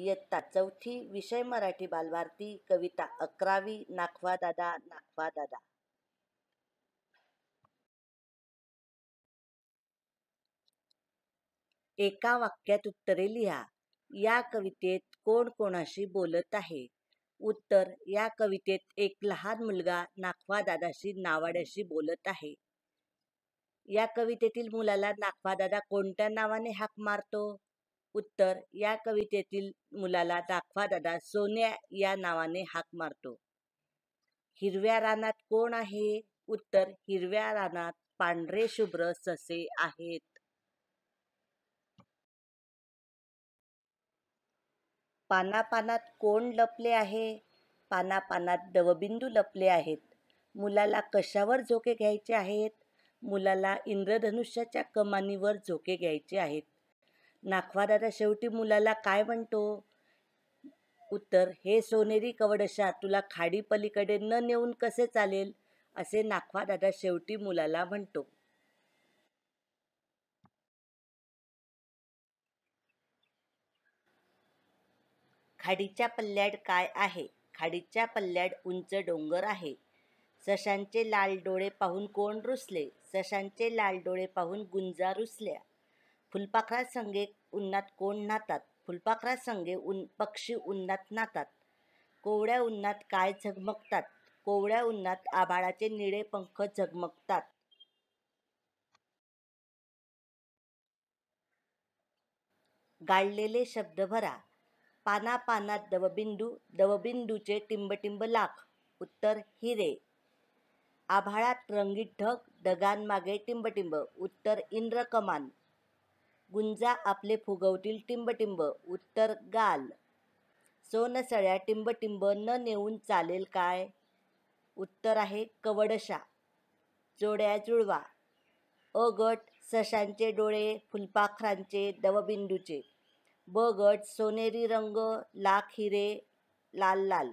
इयत्ता चौथी विषय मराठी बालभारती कविता अकरावी नाखवा दादा नाखवा दादा एका वाक्यात उत्तरे लिहा या कवितेत कोण कोणाशी बोलत आहे उत्तर या कवितेत एक लहान मुलगा नाखवा दादाशी नावाड्याशी बोलत आहे या कवितेतील मुलाला नाखवा दादा कोणत्या नावाने हाक मारतो उत्तर या कवितेतील मुलाला दाखवा दादा सोन्या या नावाने हाक मारतो हिरव्या रानात कोण आहे उत्तर हिरव्या रानात पांढरे शुभ्र ससे आहेत पानापानात कोण लपले आहे पानापानात दवबिंदू लपले आहेत मुलाला कशावर झोके घ्यायचे आहेत मुलाला इंद्रधनुष्याच्या कमानीवर झोके घ्यायचे आहेत दादा शेवटी मुलाला काय म्हणतो उत्तर हे सोनेरी कवडशा तुला खाडी पलीकडे न नेऊन कसे चालेल असे दादा शेवटी मुलाला म्हणतो खाडीच्या पल्ल्याड काय आहे खाडीच्या पल्ल्याड उंच डोंगर आहे सशांचे लाल डोळे पाहून कोण रुसले सशांचे लाल डोळे पाहून गुंजा रुसल्या फुलपाखरा संगे उन्हात कोण नातात फुलपाखरा संगे उन पक्षी उन्हात नातात कोवळ्या उन्नात काय झगमगतात कोवळ्या उन्हात आभाळाचे निळे पंख झगमगतात गाळलेले शब्द भरा पाना पानात दवबिंदू दवबिंदूचे टिंबटिंब लाख उत्तर हिरे आभाळात रंगीत ढग ढगांमागे टिंबटिंब उत्तर इंद्रकमान गुंजा आपले फुगवतील टिंबटिंब उत्तर गाल सोनसळ्या टिंबटिंब न नेऊन चालेल काय उत्तर आहे कवडशा जोड्या जुळवा अ गट सशांचे डोळे फुलपाखरांचे दवबिंदूचे ब गट सोनेरी रंग लाख हिरे लाल लाल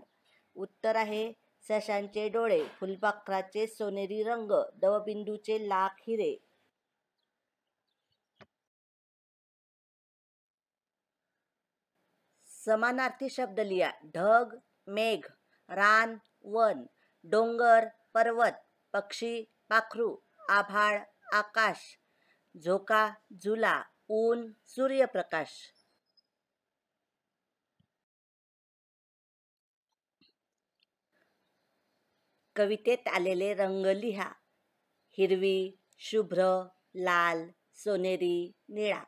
उत्तर आहे सशांचे डोळे फुलपाखराचे सोनेरी रंग दवबिंदूचे लाख हिरे समानार्थी शब्द लिहा ढग मेघ रान वन डोंगर पर्वत पक्षी पाखरू आभाळ आकाश झोका झुला ऊन सूर्यप्रकाश कवितेत आलेले रंग लिहा हिरवी शुभ्र लाल सोनेरी निळा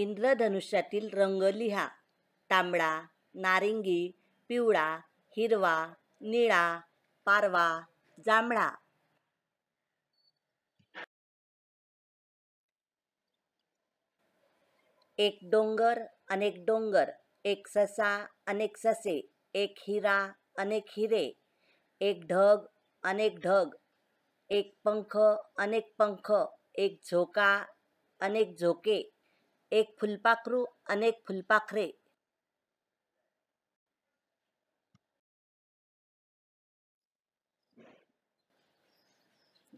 इंद्रधनुष्यातील रंग लिहा तांबडा नारिंगी पिवळा हिरवा निळा पारवा जांभळा एक डोंगर अनेक डोंगर एक ससा अनेक ससे एक हिरा अनेक हिरे एक ढग अनेक ढग एक पंख अनेक पंख एक झोका अनेक झोके एक फुलपाखरू अनेक फुलपाखरे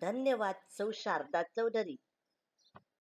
धन्यवाद सौ शारदा चौधरी